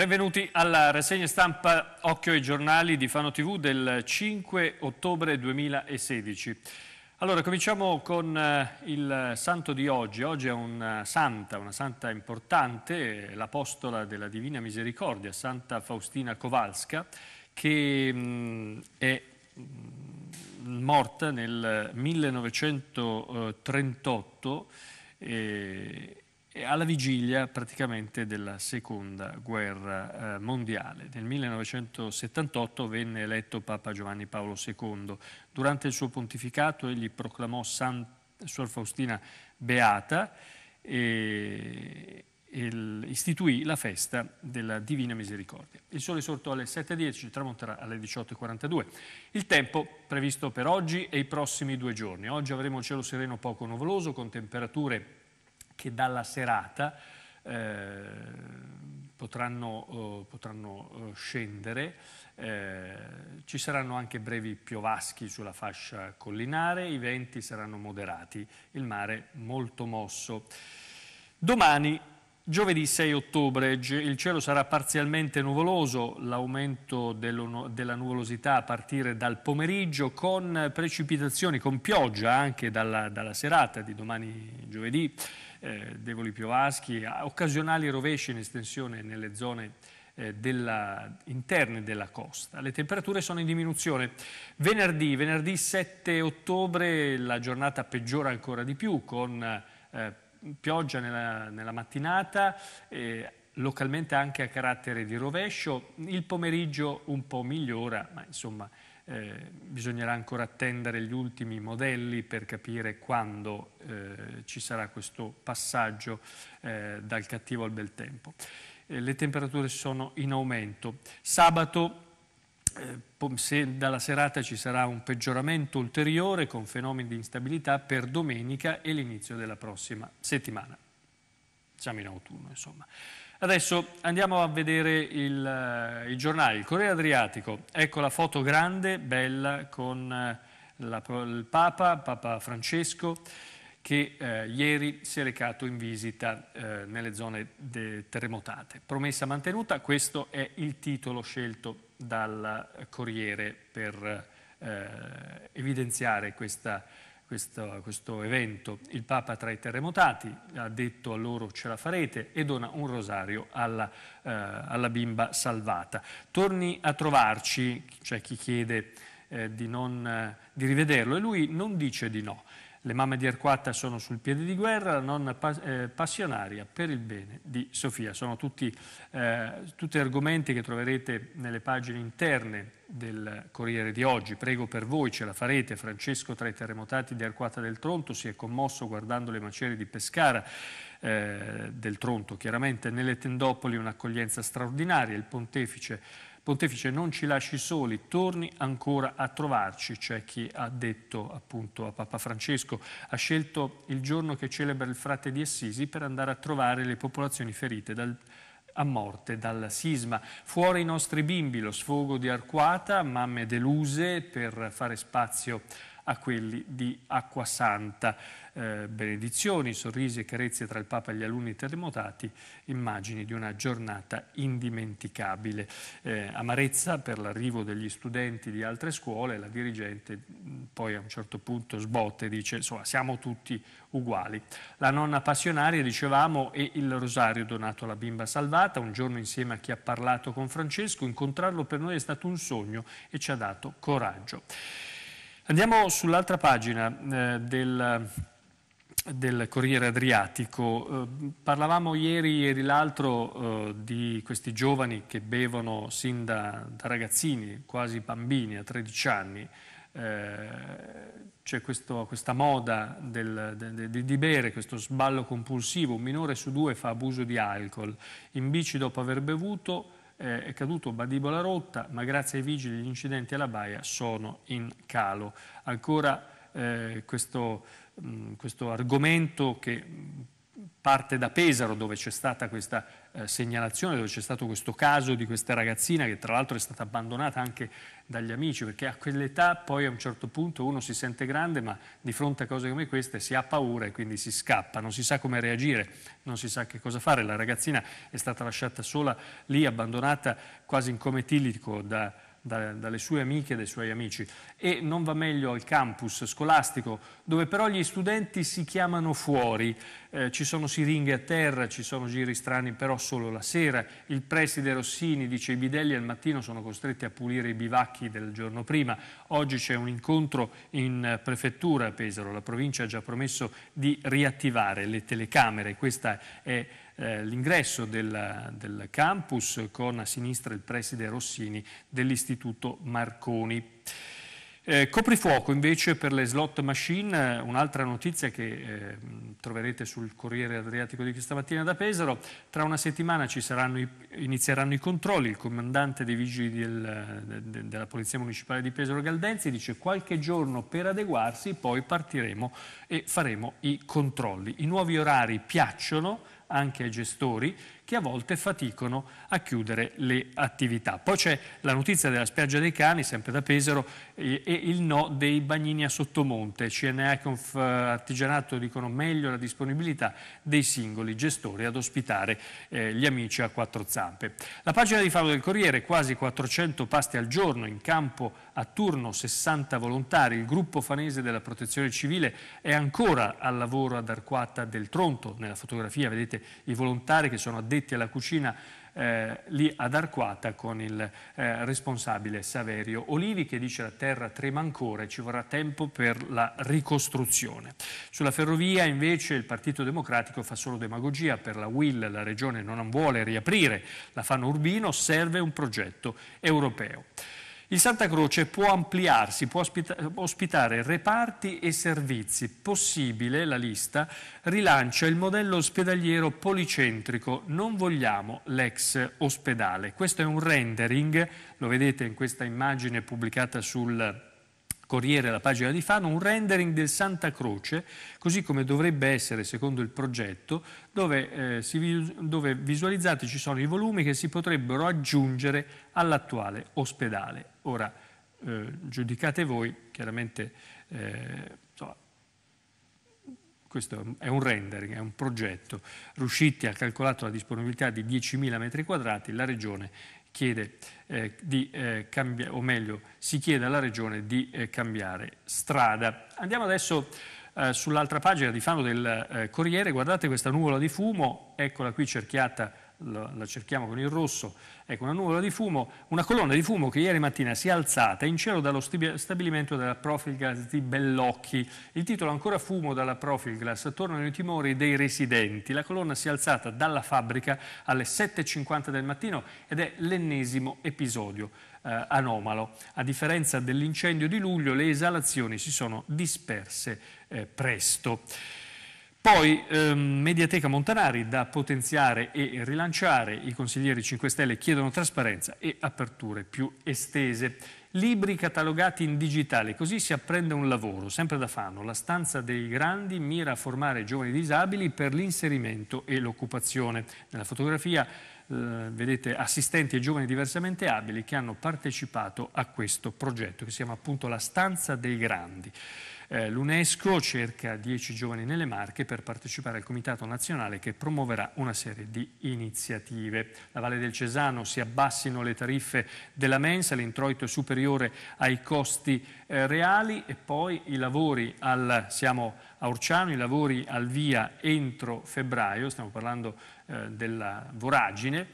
Benvenuti alla rassegna stampa Occhio ai giornali di Fano TV del 5 ottobre 2016. Allora, cominciamo con eh, il santo di oggi. Oggi è una santa, una santa importante, l'apostola della Divina Misericordia, Santa Faustina Kowalska, che mm, è mm, morta nel 1938 alla vigilia praticamente della seconda guerra eh, mondiale. Nel 1978 venne eletto Papa Giovanni Paolo II. Durante il suo pontificato egli proclamò San, Suor Faustina Beata e, e istituì la festa della Divina Misericordia. Il sole sorto alle 7.10, tramonterà alle 18.42. Il tempo previsto per oggi e i prossimi due giorni. Oggi avremo cielo sereno poco nuvoloso con temperature che dalla serata eh, potranno, eh, potranno, eh, scendere. Eh, ci saranno anche brevi piovaschi sulla fascia collinare, i venti saranno moderati, il mare molto mosso. Domani Giovedì 6 ottobre il cielo sarà parzialmente nuvoloso, l'aumento della nuvolosità a partire dal pomeriggio con precipitazioni, con pioggia anche dalla, dalla serata di domani giovedì eh, Devoli Piovaschi, occasionali rovesci in estensione nelle zone eh, della, interne della costa. Le temperature sono in diminuzione. Venerdì, venerdì 7 ottobre la giornata peggiora ancora di più con eh, pioggia nella, nella mattinata, localmente anche a carattere di rovescio. Il pomeriggio un po' migliora, ma insomma eh, bisognerà ancora attendere gli ultimi modelli per capire quando eh, ci sarà questo passaggio eh, dal cattivo al bel tempo. Eh, le temperature sono in aumento. Sabato eh, se dalla serata ci sarà un peggioramento ulteriore con fenomeni di instabilità per domenica e l'inizio della prossima settimana. Siamo in autunno, insomma. Adesso andiamo a vedere il, eh, il giornale, il Corriere Adriatico. Ecco la foto grande, bella, con eh, la, il Papa, Papa Francesco, che eh, ieri si è recato in visita eh, nelle zone terremotate. Promessa mantenuta, questo è il titolo scelto dal Corriere per eh, evidenziare questa questo, questo evento. Il Papa tra i terremotati ha detto a loro ce la farete e dona un rosario alla, eh, alla bimba salvata. Torni a trovarci, c'è cioè chi chiede eh, di, non, eh, di rivederlo e lui non dice di no. Le mamme di Arquata sono sul piede di guerra, la nonna eh, passionaria per il bene di Sofia. Sono tutti, eh, tutti argomenti che troverete nelle pagine interne del Corriere di oggi. Prego per voi, ce la farete. Francesco tra i terremotati di Arquata del Tronto si è commosso guardando le macerie di Pescara eh, del Tronto. Chiaramente nelle tendopoli un'accoglienza straordinaria. Il pontefice Pontefice non ci lasci soli, torni ancora a trovarci, c'è chi ha detto appunto a Papa Francesco, ha scelto il giorno che celebra il frate di Assisi per andare a trovare le popolazioni ferite dal a morte dal sisma. Fuori i nostri bimbi, lo sfogo di Arquata, mamme deluse per fare spazio a quelli di Acqua Santa. Eh, benedizioni, sorrisi e carezze tra il Papa e gli alunni terremotati, immagini di una giornata indimenticabile. Eh, amarezza per l'arrivo degli studenti di altre scuole, la dirigente poi a un certo punto sbotte e dice insomma siamo tutti uguali. La nonna passionaria, dicevamo, e il rosario donato alla bimba salvata, un giorno insieme a chi ha parlato con Francesco, incontrarlo per noi è stato un sogno e ci ha dato coraggio. Andiamo sull'altra pagina eh, del, del, Corriere Adriatico. Eh, parlavamo ieri, ieri l'altro eh, di questi giovani che bevono sin da, da ragazzini, quasi bambini a 13 anni. Eh, c'è questa moda del, de, de, di bere, questo sballo compulsivo, un minore su due fa abuso di alcol, in bici dopo aver bevuto eh, è caduto Badibola Rotta, ma grazie ai vigili gli incidenti alla Baia sono in calo. Ancora eh, questo, mh, mm, questo argomento che parte da Pesaro dove c'è stata questa eh, segnalazione, dove c'è stato questo caso di questa ragazzina che tra l'altro è stata abbandonata anche dagli amici perché a quell'età poi a un certo punto uno si sente grande ma di fronte a cose come queste si ha paura e quindi si scappa, non si sa come reagire, non si sa che cosa fare. La ragazzina è stata lasciata sola lì, abbandonata quasi in cometilico da da, dalle sue amiche e dai suoi amici e non va meglio al campus scolastico dove però gli studenti si chiamano fuori, eh, ci sono siringhe a terra, ci sono giri strani però solo la sera, il preside Rossini dice i bidelli al mattino sono costretti a pulire i bivacchi del giorno prima, oggi c'è un incontro in eh, prefettura a Pesaro, la provincia ha già promesso di riattivare le telecamere, questa è eh, l'ingresso del, del campus con a sinistra il preside Rossini dell'Istituto Marconi. Eh, coprifuoco invece per le slot machine, un'altra notizia che eh, troverete sul Corriere Adriatico di questa mattina da Pesaro, tra una settimana i, inizieranno i controlli, il comandante dei vigili del, de, della Polizia Municipale di Pesaro Galdenzi dice qualche giorno per adeguarsi poi partiremo e faremo i controlli. I nuovi orari piacciono anche ai gestori che a volte faticano a chiudere le attività. Poi c'è la notizia della spiaggia dei cani, sempre da Pesaro, e, il no dei bagnini a Sottomonte. CNA Conf Artigianato dicono meglio la disponibilità dei singoli gestori ad ospitare eh, gli amici a quattro zampe. La pagina di Faro del Corriere, quasi 400 pasti al giorno, in campo a turno 60 volontari, il gruppo fanese della protezione civile è ancora al lavoro ad Arquata del Tronto, nella fotografia vedete i volontari che sono addetti iscritti alla cucina eh, lì ad Arquata con il eh, responsabile Saverio Olivi che dice la terra trema ancora e ci vorrà tempo per la ricostruzione. Sulla ferrovia invece il Partito Democratico fa solo demagogia, per la WIL la regione non vuole riaprire, la fanno Urbino, serve un progetto europeo. Il Santa Croce può ampliarsi, può ospitare reparti e servizi. Possibile, la lista, rilancia il modello ospedaliero policentrico. Non vogliamo l'ex ospedale. Questo è un rendering, lo vedete in questa immagine pubblicata sul Corriere, la pagina di Fano, un rendering del Santa Croce, così come dovrebbe essere secondo il progetto, dove, eh, dove visualizzati ci sono i volumi che si potrebbero aggiungere all'attuale ospedale. Ora, eh, giudicate voi, chiaramente eh, insomma, questo è un rendering, è un progetto. Ruscitti ha calcolato la disponibilità di 10.000 metri quadrati, la Regione chiede eh, di eh, cambiare, o meglio, si chiede alla Regione di eh, cambiare strada. Andiamo adesso eh, sull'altra pagina di Fano del eh, Corriere, guardate questa nuvola di fumo, eccola qui cerchiata la cerchiamo con il rosso, ecco una nuvola di fumo, una colonna di fumo che ieri mattina si è alzata in cielo dallo stabilimento della Profilgas di Bellocchi. Il titolo ancora fumo dalla Profilgas, tornano i timori dei residenti. La colonna si è alzata dalla fabbrica alle 7.50 del mattino ed è l'ennesimo episodio. Eh, anomalo. A differenza dell'incendio di luglio, le esalazioni si sono disperse eh, presto. Poi ehm, Mediateca Montanari da potenziare e rilanciare, i consiglieri 5 Stelle chiedono trasparenza e aperture più estese. Libri catalogati in digitale, così si apprende un lavoro, sempre da Fano. La stanza dei grandi mira a formare giovani disabili per l'inserimento e l'occupazione. Nella fotografia eh, vedete assistenti e giovani diversamente abili che hanno partecipato a questo progetto che si chiama appunto la stanza dei grandi. Eh, L'UNESCO cerca 10 giovani nelle Marche per partecipare al Comitato Nazionale che promuoverà una serie di iniziative. La Valle del Cesano si abbassino le tariffe della mensa, l'introito è superiore ai costi eh, reali e poi i lavori al, siamo a Orciano, i lavori al via entro febbraio, stiamo parlando eh, della voragine.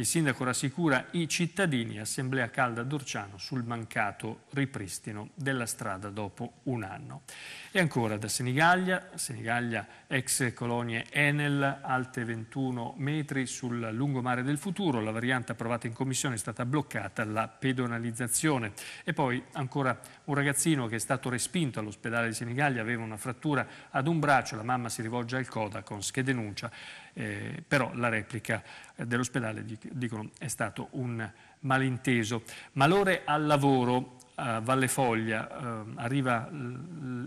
Il sindaco rassicura i cittadini, assemblea calda a Dorciano, sul mancato ripristino della strada dopo un anno. E ancora da Senigallia, Senigallia ex colonie Enel, alte 21 metri sul lungomare del futuro, la variante approvata in commissione è stata bloccata la pedonalizzazione. E poi ancora un ragazzino che è stato respinto all'ospedale di Senigallia, aveva una frattura ad un braccio, la mamma si rivolge al Codacons che denuncia eh, però la replica eh, dell'ospedale dicono è stato un malinteso. Malore al lavoro a Valle Foglia eh, arriva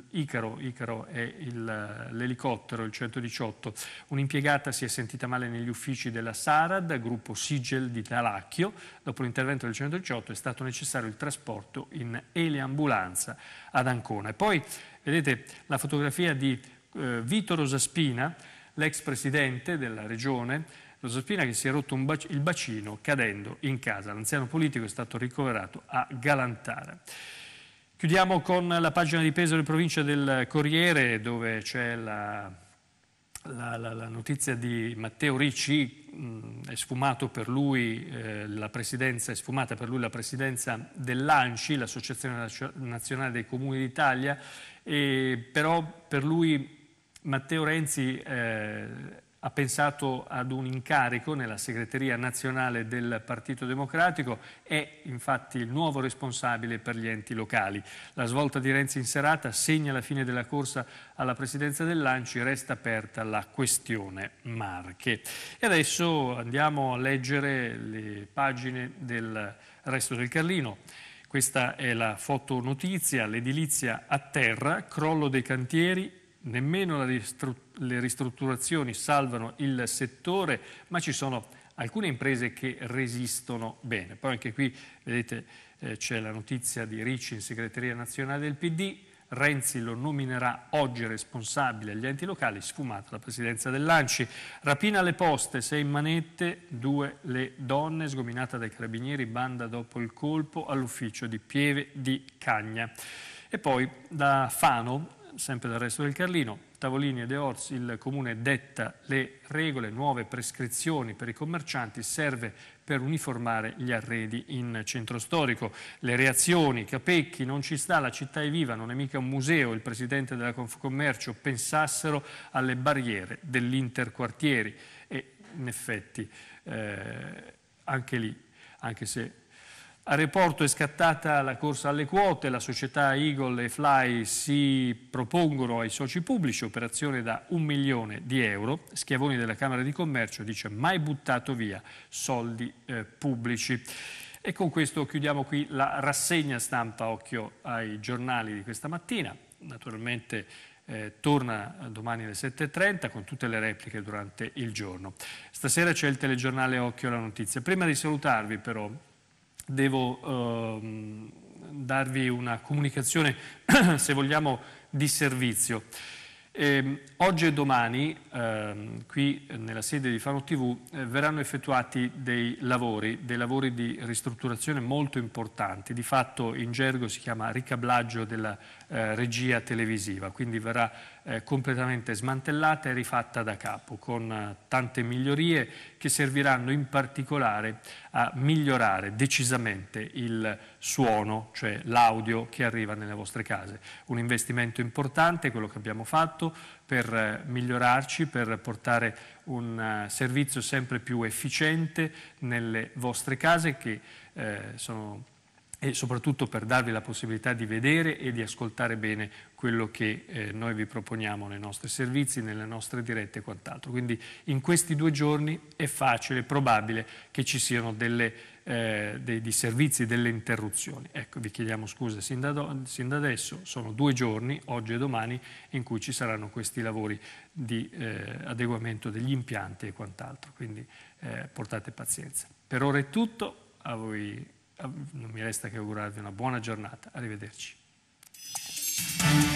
Icaro, Icaro è l'elicottero, il 118, un'impiegata si è sentita male negli uffici della Sarad, gruppo Sigel di Talacchio, dopo l'intervento del 118 è stato necessario il trasporto in eleambulanza ad Ancona. E poi vedete la fotografia di eh, Vito Rosaspina, l'ex presidente della regione, Rosospina, che si è rotto bac il bacino cadendo in casa. L'anziano politico è stato ricoverato a Galantara. Chiudiamo con la pagina di Pesaro e provincia del Corriere, dove c'è la, la, la, la, notizia di Matteo Ricci, mh, mm, è, per lui, eh, è sfumata per lui la presidenza dell'ANCI, l'Associazione Nazionale dei Comuni d'Italia, però per lui Matteo Renzi eh, ha pensato ad un incarico nella segreteria nazionale del Partito Democratico, è infatti il nuovo responsabile per gli enti locali. La svolta di Renzi in serata segna la fine della corsa alla presidenza del Lanci, resta aperta la questione Marche. E adesso andiamo a leggere le pagine del resto del Carlino. Questa è la fotonotizia, l'edilizia a terra, crollo dei cantieri, nemmeno le ristrutturazioni salvano il settore, ma ci sono alcune imprese che resistono bene. Poi anche qui, vedete, eh, c'è la notizia di Ricci in segreteria nazionale del PD, Renzi lo nominerà oggi responsabile agli enti locali, sfumata la presidenza dell'Anci. Rapina alle poste, sei manette, due le donne, sgominata dai carabinieri, banda dopo il colpo all'ufficio di Pieve di Cagna. E poi da Fano sempre dal resto del Carlino, Tavolini e De Ors, il comune detta le regole, nuove prescrizioni per i commercianti, serve per uniformare gli arredi in centro storico. Le reazioni, Capecchi, non ci sta, la città è viva, non è mica un museo, il presidente della Confcommercio pensassero alle barriere dell'interquartieri e in effetti eh, anche lì, anche se a Reporto è scattata la corsa alle quote, la società Eagle e Fly si propongono ai soci pubblici operazione da un milione di euro. Schiavoni della Camera di Commercio dice mai buttato via soldi eh, pubblici. E con questo chiudiamo qui la rassegna stampa occhio ai giornali di questa mattina. Naturalmente eh, torna domani alle 7.30 con tutte le repliche durante il giorno. Stasera c'è il telegiornale Occhio alla Notizia. Prima di salutarvi però devo ehm, darvi una comunicazione, se vogliamo, di servizio. E, ehm, oggi e domani, ehm, eh, qui nella sede di Faro TV, eh, verranno effettuati dei lavori, dei lavori di ristrutturazione molto importanti, di fatto in gergo si chiama ricablaggio della eh, regia televisiva, quindi verrà eh, completamente smantellata e rifatta da capo, con eh, tante migliorie che serviranno in particolare a migliorare decisamente il suono, cioè l'audio che arriva nelle vostre case. Un investimento importante, quello che abbiamo fatto, fatto per eh, migliorarci, per portare un eh, servizio sempre più efficiente nelle vostre case che eh, sono e soprattutto per darvi la possibilità di vedere e di ascoltare bene quello che eh, noi vi proponiamo nei nostri servizi, nelle nostre dirette e quant'altro. Quindi in questi due giorni è facile, è probabile che ci siano delle, eh, dei, dei, servizi, delle interruzioni. Ecco, vi chiediamo scuse sin da, do, sin da, adesso, sono due giorni, oggi e domani, in cui ci saranno questi lavori di eh, adeguamento degli impianti e quant'altro. Quindi eh, portate pazienza. Per ora è tutto, a voi non mi resta che augurarvi una buona giornata. Arrivederci.